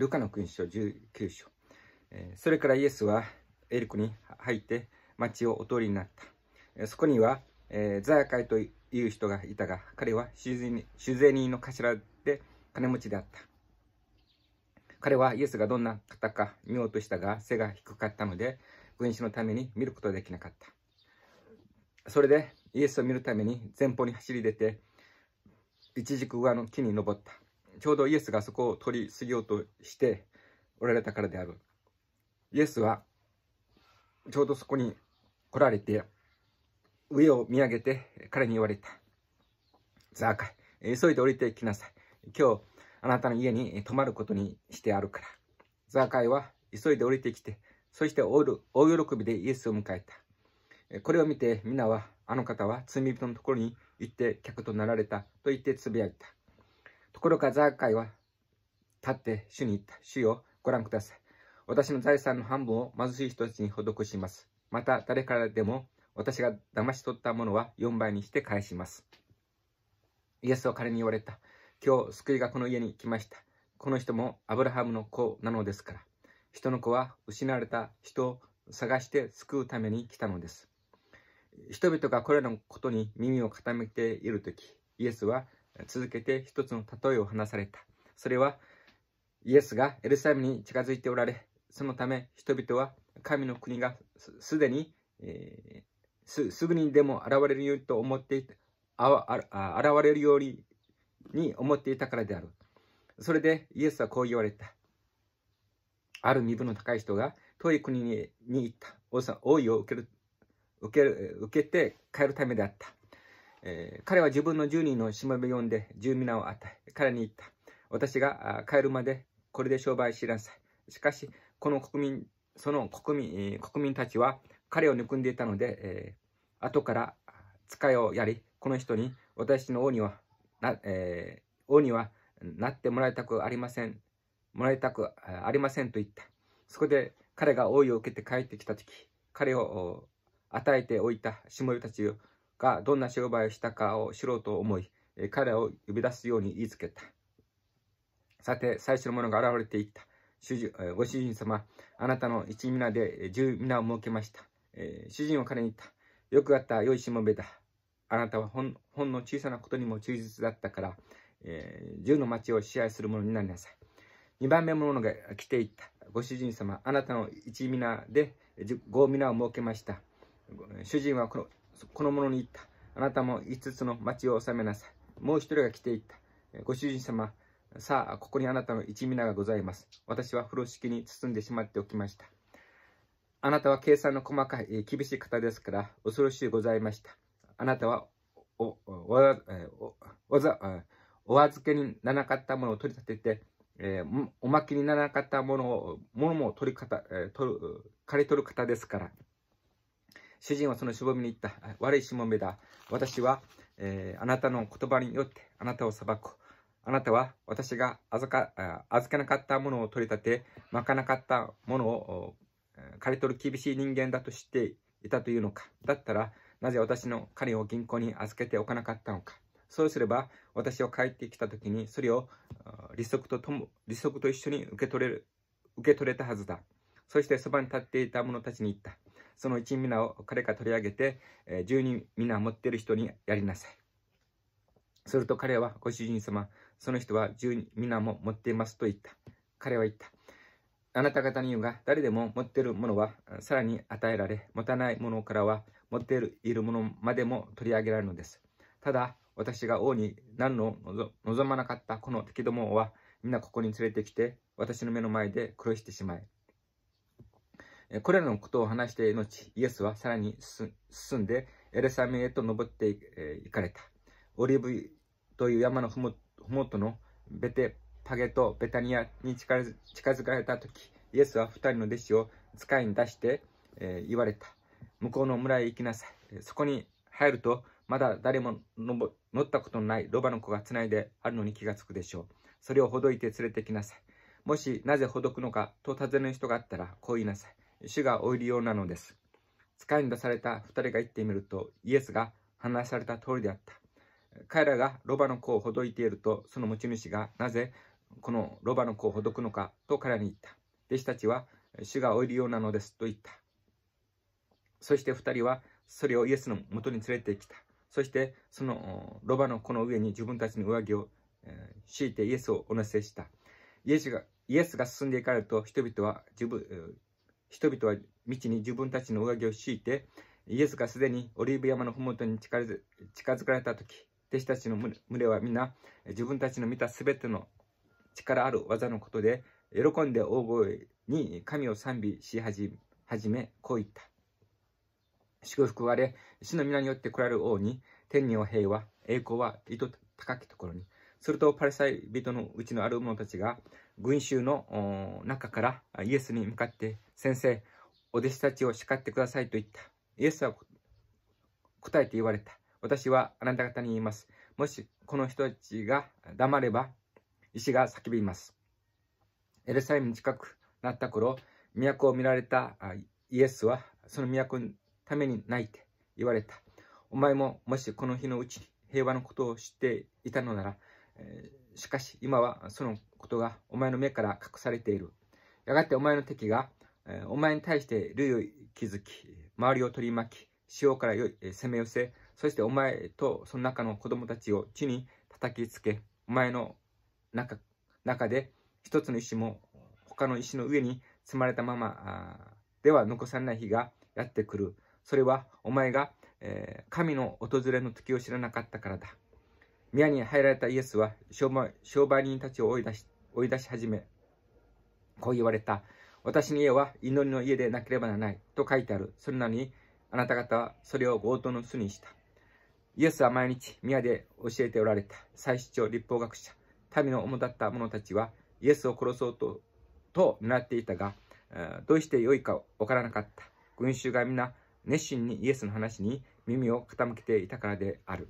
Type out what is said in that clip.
ルカの君書19章。それからイエスはエリコに入って町をお通りになった。そこには、えー、ザヤカイという人がいたが、彼は修税人の頭で金持ちであった。彼はイエスがどんな方か見ようとしたが、背が低かったので、軍師のために見ることはできなかった。それでイエスを見るために前方に走り出て、一軸上の木に登った。ちょうどイエスがそこを取り過ぎようとしておられたからである。イエスは、ちょうどそこに来られて、上を見上げて彼に言われた。ザーカイ、急いで降りてきなさい。今日、あなたの家に泊まることにしてあるから。ザーカイは急いで降りてきて、そして大喜びでイエスを迎えた。これを見て皆は、あの方は罪人のところに行って客となられたと言ってつぶやいた。ところがザーカイは立って主に言った。主よ、ご覧ください。私の財産の半分を貧しい人たちに施します。また誰からでも私が騙し取ったものは4倍にして返します。イエスは彼に言われた。今日、救いがこの家に来ました。この人もアブラハムの子なのですから。人の子は失われた人を探して救うために来たのです。人々がこれらのことに耳を傾けているとき、イエスは続けて一つの例えを話された。それは、イエスがエルサレムに近づいておられ、そのため人々は神の国がすでに、えー、すすぐにでも現れるようにと思ってああ現れるようにに思っていたからである。それでイエスはこう言われた。ある身分の高い人が遠い国に行った。王さん、王位を受ける受ける受けて帰るためであった。えー、彼は自分の10人の下部を呼んで、10皆を与え、彼に言った。私が帰るまでこれで商売しなさい。しかし、この国民、その国民、国民たちは彼を憎んでいたので、えー、後から使いをやり、この人に私の王にはな、えー、王にはなってもらいたくありません。もらいたくありませんと言った。そこで彼が王位を受けて帰ってきた時、彼を与えておいた下部たちをがどんな商売をしたかを知ろうと思い、彼を呼び出すように言いつけた。さて、最初の者が現れていった。主人ご主人様、あなたの一皆で十皆を設けました。えー、主人は彼に言った。よくあった、良いしもべだ。あなたはほんの小さなことにも忠実だったから、えー、の町を支配する者になりなさい。二番目ものが来ていった。ご主人様、あなたの一皆で五皆を設けました。主人はこのこの者に言った。あなたも5つの町を治めなさい。もう一人が来ていった。ご主人様、さあ、ここにあなたの一味名がございます。私は風呂敷に包んでしまっておきました。あなたは計算の細かい、厳しい方ですから、恐ろしいございました。あなたはお、お、お、お預けにならなかったものを取り立てて、えー、おまけにならなかったものを、ものも取り方、えー、取る、借り取る方ですから。主人はそのしぼみに言った。悪いしもべだ。私は、えー、あなたの言葉によってあなたを裁く。あなたは私が預か預けなかったものを取り立て、まかなかったものを借り取る厳しい人間だと知っていたというのか。だったら、なぜ私の金を銀行に預けておかなかったのか。そうすれば、私を帰ってきたときに、それを利息ととも利息と一緒に受け取れる受け取れたはずだ。そしてそばに立っていた者たちに言った。その一皆を彼から取り上げて、えー、十二皆持っている人にやりなさい。すると彼はご主人様、その人は十二皆も持っていますと言った。彼は言った。あなた方に言うが、誰でも持っているものはさらに与えられ、持たないものからは持っているものまでも取り上げられるのです。ただ、私が王に何の望まなかったこの敵どもは、皆ここに連れてきて、私の目の前で殺してしまえ。これらのことを話して後、イエスはさらに進んで、エルサレムへと登って行かれた。オリーブという山のふもとのベテパゲとベタニアに近づかれた時、イエスは2人の弟子を使いに出して、えー、言われた。向こうの村へ行きなさい。そこに入ると、まだ誰も乗ったことのないロバの子がつないであるのに気がつくでしょう。それをほどいて連れてきなさい。もしなぜほどくのかと尋ねる人があったら、こう言いなさい。主がおいるようなのです。使いに出された2人が行ってみると、イエスが話された通りであった。彼らがロバの子をほどいていると、その持ち主がなぜこのロバの子をほどくのかと彼らに言った。弟子たちは、主がおいるようなのですと言った。そして2人はそれをイエスのもとに連れてきた。そしてそのロバの子の上に自分たちの上着を敷いてイエスをお乗せした。イエスがイエスが進んでいかれると人々は自分人々は道に自分たちの上着を敷いて、イエスがすでにオリーブ山の麓に近づかれた時、弟子たちの群れは皆自分たちの見たすべての力ある技のことで、喜んで大声に神を賛美し始め、こう言った。祝福はあれ、主の皆によって来られる王に、天には平和、栄光は糸高きところに。するとパリサイ人のうちのある者たちが、群衆の中からイエスに向かって、先生、お弟子たちを叱ってくださいと言った。イエスは答えて言われた。私はあなた方に言います。もしこの人たちが黙れば、石が叫びます。エルサレムに近くなった頃、都を見られたイエスは、その都のために泣いて言われた。お前ももしこの日のうちに平和のことを知っていたのなら、しかし今はそのことがお前の目から隠されている。やがてお前の敵が、お前に対して類を築き、周りを取り巻き、潮から攻め寄せ、そしてお前とその中の子供たちを地に叩きつけ、お前の中中で一つの石も他の石の上に積まれたままでは残されない日がやってくる。それはお前が、えー、神の訪れの時を知らなかったからだ。宮に入られたイエスは商売人たちを追い出し追い出し始め、こう言われた。私の家は祈りの家でなければならないと書いてある。それなのに、あなた方はそれを強盗の巣にした。イエスは毎日宮で教えておられた。祭司長、立法学者、民の主だった者たちはイエスを殺そうとと狙っていたが、どうしてよいかわからなかった。群衆が皆熱心にイエスの話に耳を傾けていたからである。